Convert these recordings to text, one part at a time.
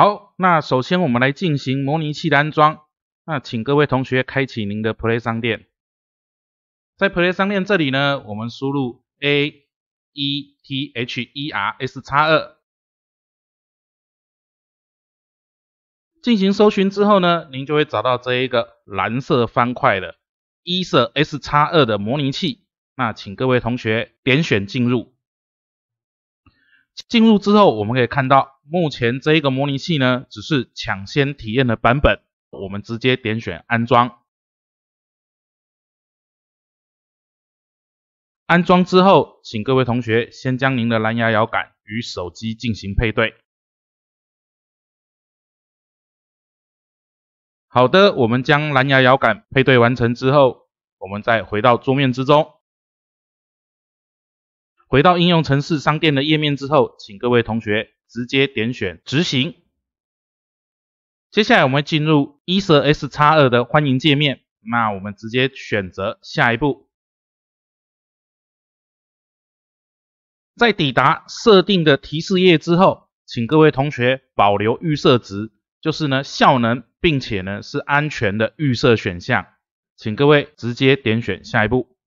好，那首先我们来进行模拟器的安装。那请各位同学开启您的 Play 商店，在 Play 商店这里呢，我们输入 A E T H E R S 叉二，进行搜寻之后呢，您就会找到这一个蓝色方块的 e 色 S 叉二的模拟器。那请各位同学点选进入。进入之后，我们可以看到，目前这一个模拟器呢，只是抢先体验的版本。我们直接点选安装。安装之后，请各位同学先将您的蓝牙摇杆与手机进行配对。好的，我们将蓝牙摇杆配对完成之后，我们再回到桌面之中。回到应用城市商店的页面之后，请各位同学直接点选执行。接下来，我们进入 ESX2 的欢迎界面，那我们直接选择下一步。在抵达设定的提示页之后，请各位同学保留预设值，就是呢效能，并且呢是安全的预设选项，请各位直接点选下一步。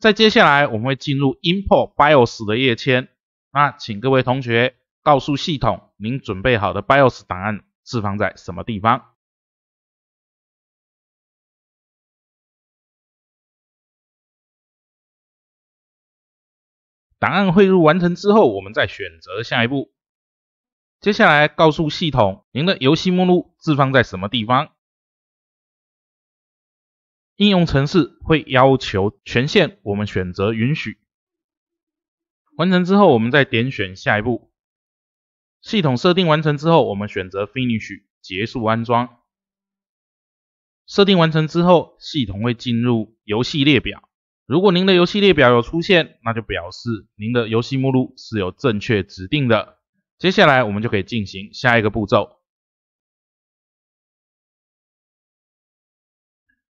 在接下来，我们会进入 Import BIOS 的页签。那请各位同学告诉系统，您准备好的 BIOS 档案置放在什么地方？档案汇入完成之后，我们再选择下一步。接下来，告诉系统您的游戏目录置放在什么地方？应用程式会要求权限，我们选择允许。完成之后，我们再点选下一步。系统设定完成之后，我们选择 Finish 结束安装。设定完成之后，系统会进入游戏列表。如果您的游戏列表有出现，那就表示您的游戏目录是有正确指定的。接下来，我们就可以进行下一个步骤。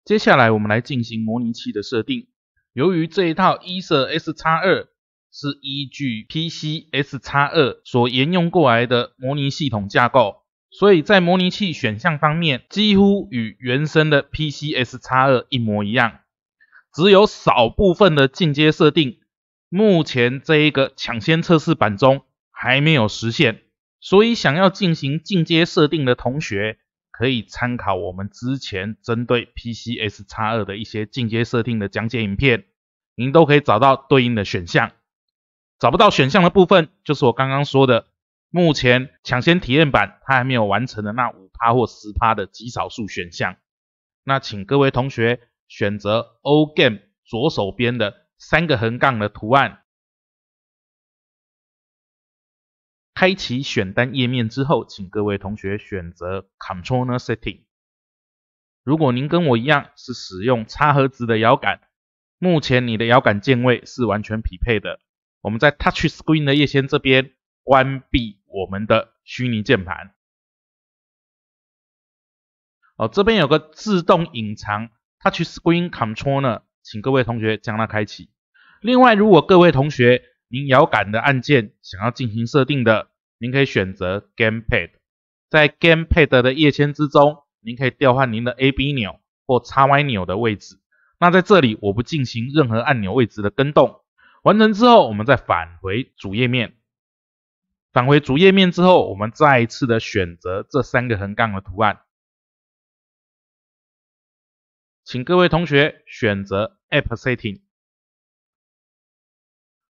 接下来我们来进行模拟器的设定。由于这一套 e s S- x 二是依据 PCS- x 二所沿用过来的模拟系统架构，所以在模拟器选项方面几乎与原生的 PCS- x 二一模一样，只有少部分的进阶设定，目前这一个抢先测试版中还没有实现。所以想要进行进阶设定的同学，可以参考我们之前针对 P C S x 二的一些进阶设定的讲解影片，您都可以找到对应的选项。找不到选项的部分，就是我刚刚说的，目前抢先体验版它还没有完成的那五趴或十趴的极少数选项。那请各位同学选择 O Game 左手边的三个横杠的图案。开启选单页面之后，请各位同学选择 Controller Setting。如果您跟我一样是使用叉盒子的遥感，目前你的遥感键位是完全匹配的。我们在 Touch Screen 的页签这边关闭我们的虚拟键盘。哦，这边有个自动隐藏 Touch Screen Controller，请各位同学将它开启。另外，如果各位同学您遥感的按键想要进行设定的，您可以选择 Gamepad，在 Gamepad 的页签之中，您可以调换您的 A、B 钮或 X、Y 钮的位置。那在这里，我不进行任何按钮位置的更动。完成之后，我们再返回主页面。返回主页面之后，我们再一次的选择这三个横杠的图案，请各位同学选择 App Setting。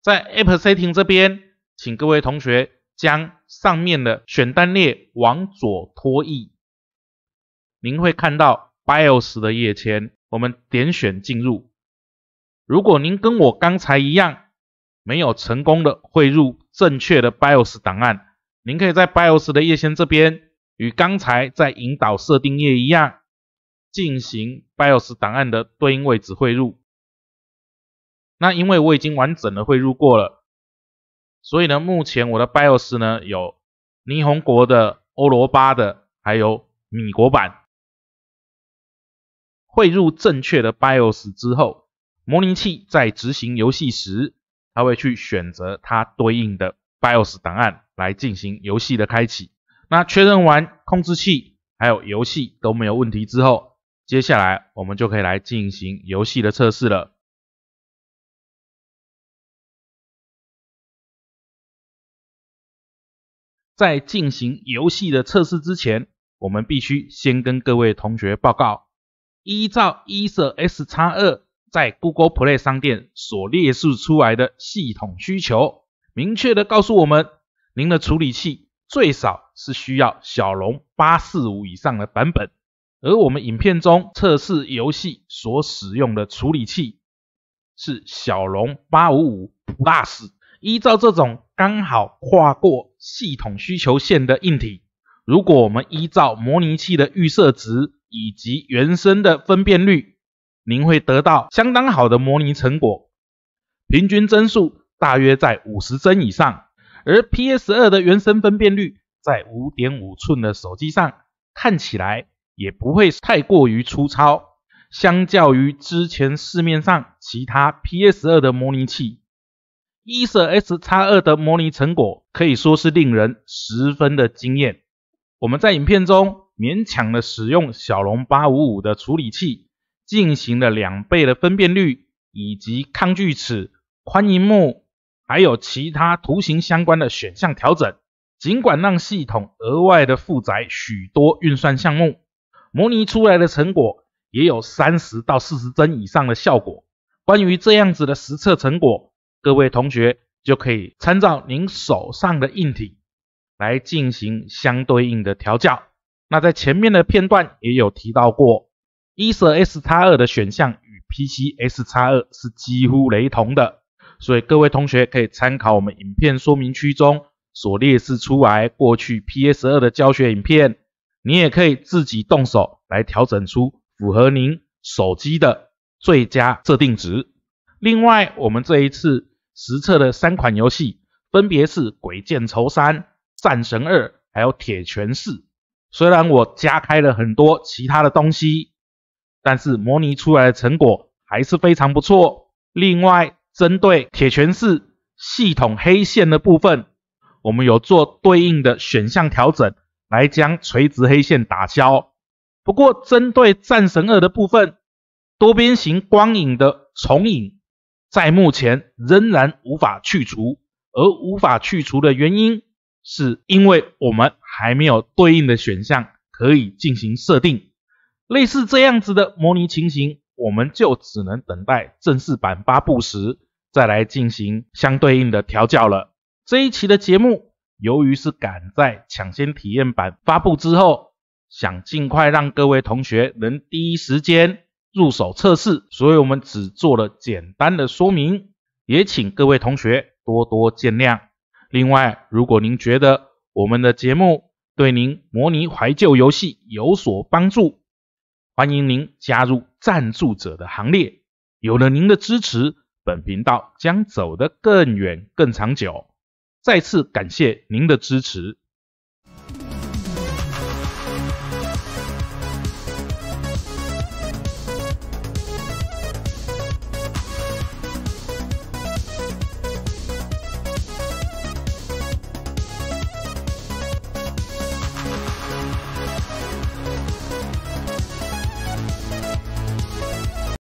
在 App Setting 这边，请各位同学。将上面的选单列往左拖曳，您会看到 BIOS 的页签，我们点选进入。如果您跟我刚才一样，没有成功的汇入正确的 BIOS 档案，您可以在 BIOS 的页签这边，与刚才在引导设定页一样，进行 BIOS 档案的对应位置汇入。那因为我已经完整的汇入过了。所以呢，目前我的 BIOS 呢有霓虹国的、欧罗巴的，还有米国版。汇入正确的 BIOS 之后，模拟器在执行游戏时，它会去选择它对应的 BIOS 档案来进行游戏的开启。那确认完控制器还有游戏都没有问题之后，接下来我们就可以来进行游戏的测试了。在进行游戏的测试之前，我们必须先跟各位同学报告。依照 e 色 S x 二在 Google Play 商店所列示出来的系统需求，明确的告诉我们，您的处理器最少是需要骁龙八四五以上的版本。而我们影片中测试游戏所使用的处理器是骁龙八五五 Plus。依照这种刚好跨过系统需求线的硬体，如果我们依照模拟器的预设值以及原生的分辨率，您会得到相当好的模拟成果，平均帧数大约在五十帧以上，而 PS 二的原生分辨率在五点五寸的手机上看起来也不会太过于粗糙，相较于之前市面上其他 PS 二的模拟器。一色 S x 二的模拟成果可以说是令人十分的惊艳。我们在影片中勉强的使用骁龙八五五的处理器，进行了两倍的分辨率以及抗锯齿、宽银幕，还有其他图形相关的选项调整。尽管让系统额外的负载许多运算项目，模拟出来的成果也有三十到四十帧以上的效果。关于这样子的实测成果。各位同学就可以参照您手上的硬体来进行相对应的调教。那在前面的片段也有提到过，E 色 S 叉二的选项与 P c S 叉二是几乎雷同的，所以各位同学可以参考我们影片说明区中所列示出来过去 P S 二的教学影片，你也可以自己动手来调整出符合您手机的最佳设定值。另外，我们这一次。实测的三款游戏分别是《鬼剑愁三》《战神二》还有《铁拳四》。虽然我加开了很多其他的东西，但是模拟出来的成果还是非常不错。另外，针对《铁拳四》系统黑线的部分，我们有做对应的选项调整，来将垂直黑线打消。不过，针对《战神二》的部分多边形光影的重影。在目前仍然无法去除，而无法去除的原因，是因为我们还没有对应的选项可以进行设定。类似这样子的模拟情形，我们就只能等待正式版发布时，再来进行相对应的调教了。这一期的节目，由于是赶在抢先体验版发布之后，想尽快让各位同学能第一时间。入手测试，所以我们只做了简单的说明，也请各位同学多多见谅。另外，如果您觉得我们的节目对您模拟怀旧游戏有所帮助，欢迎您加入赞助者的行列。有了您的支持，本频道将走得更远、更长久。再次感谢您的支持。